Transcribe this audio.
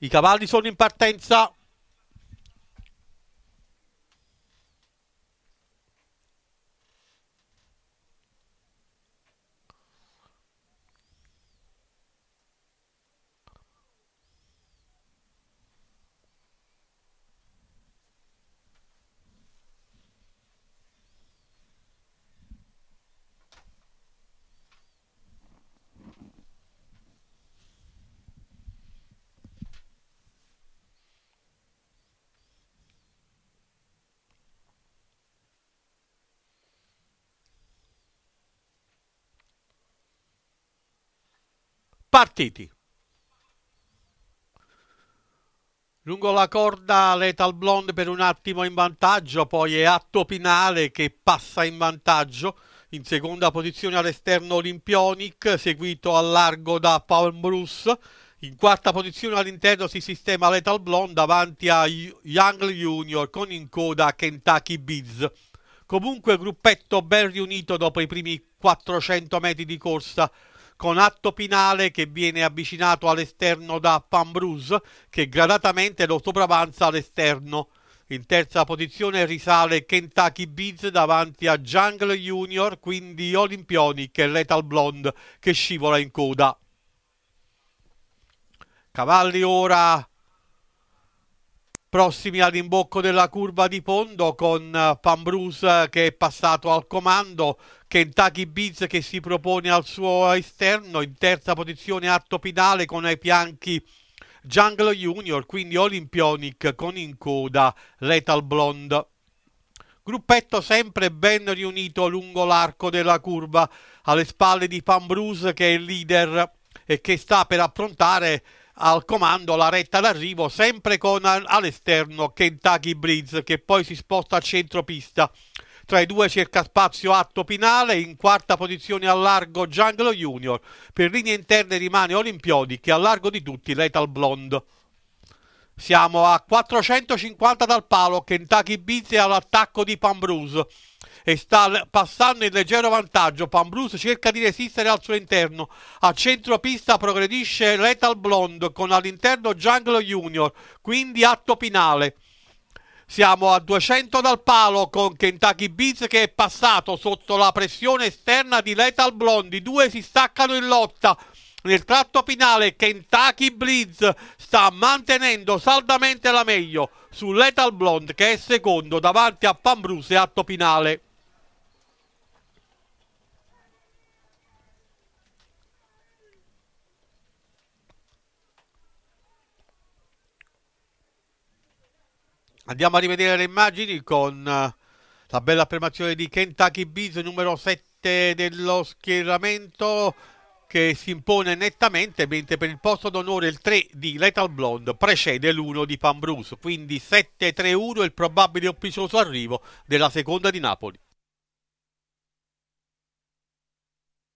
I cavalli sono in partenza. partiti. Lungo la corda Lethal Blonde per un attimo in vantaggio, poi è Atto Pinale che passa in vantaggio. In seconda posizione all'esterno Olimpionic, seguito al largo da Paul Bruce. In quarta posizione all'interno si sistema Lethal Blonde davanti a Young Junior con in coda Kentucky Biz. Comunque gruppetto ben riunito dopo i primi 400 metri di corsa con atto pinale che viene avvicinato all'esterno da Pambrus che gradatamente lo sopravanza all'esterno. In terza posizione risale Kentucky Beats davanti a Jungle Junior, quindi Olympionic e Lethal Blonde che scivola in coda. Cavalli ora prossimi all'imbocco della curva di fondo con eh, Pambrus eh, che è passato al comando, Kentucky Biz che si propone al suo esterno, in terza posizione Atto Pinale con ai fianchi Jungle Junior, quindi Olympionic con in coda Lethal Blonde. Gruppetto sempre ben riunito lungo l'arco della curva, alle spalle di Pambrus che è il leader e che sta per affrontare al comando la retta d'arrivo sempre con all'esterno Kentucky Breeze che poi si sposta a centro pista. Tra i due cerca spazio atto Pinale, in quarta posizione al largo Gianglo Junior, per linee interne rimane Olimpiodi che al largo di tutti Lethal Blonde. Siamo a 450 dal palo, Kentucky Breeze è all'attacco di Pambrose e sta passando in leggero vantaggio. Pambrus cerca di resistere al suo interno. A centro pista progredisce Lethal Blonde con all'interno Jungle Junior, quindi atto finale. Siamo a 200 dal palo con Kentucky Beats che è passato sotto la pressione esterna di Lethal Blonde. I due si staccano in lotta. Nel tratto finale Kentucky Blitz sta mantenendo saldamente la meglio su Lethal Blonde che è secondo davanti a Pambruse atto finale. Andiamo a rivedere le immagini con eh, la bella affermazione di Kentucky Bees numero 7 dello schieramento che si impone nettamente, mentre per il posto d'onore il 3 di Lethal Blonde precede l'1 di Bruce quindi 7-3-1 il probabile ufficioso arrivo della seconda di Napoli.